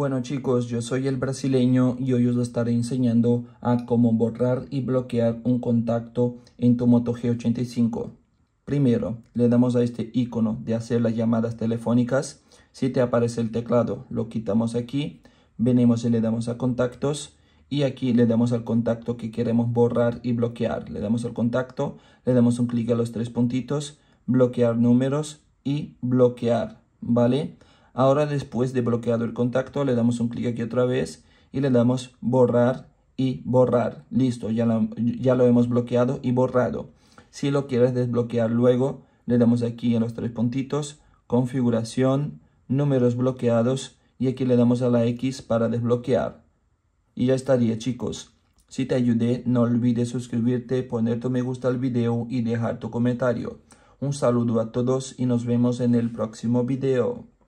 Bueno chicos, yo soy el brasileño y hoy os estaré enseñando a cómo borrar y bloquear un contacto en tu Moto G85. Primero, le damos a este icono de hacer las llamadas telefónicas. Si te aparece el teclado, lo quitamos aquí. Venimos y le damos a contactos. Y aquí le damos al contacto que queremos borrar y bloquear. Le damos al contacto, le damos un clic a los tres puntitos, bloquear números y bloquear, ¿vale? vale Ahora después de bloqueado el contacto le damos un clic aquí otra vez y le damos borrar y borrar. Listo, ya, ya lo hemos bloqueado y borrado. Si lo quieres desbloquear luego, le damos aquí en los tres puntitos, configuración, números bloqueados y aquí le damos a la X para desbloquear. Y ya estaría chicos. Si te ayudé, no olvides suscribirte, poner tu me gusta al video y dejar tu comentario. Un saludo a todos y nos vemos en el próximo video.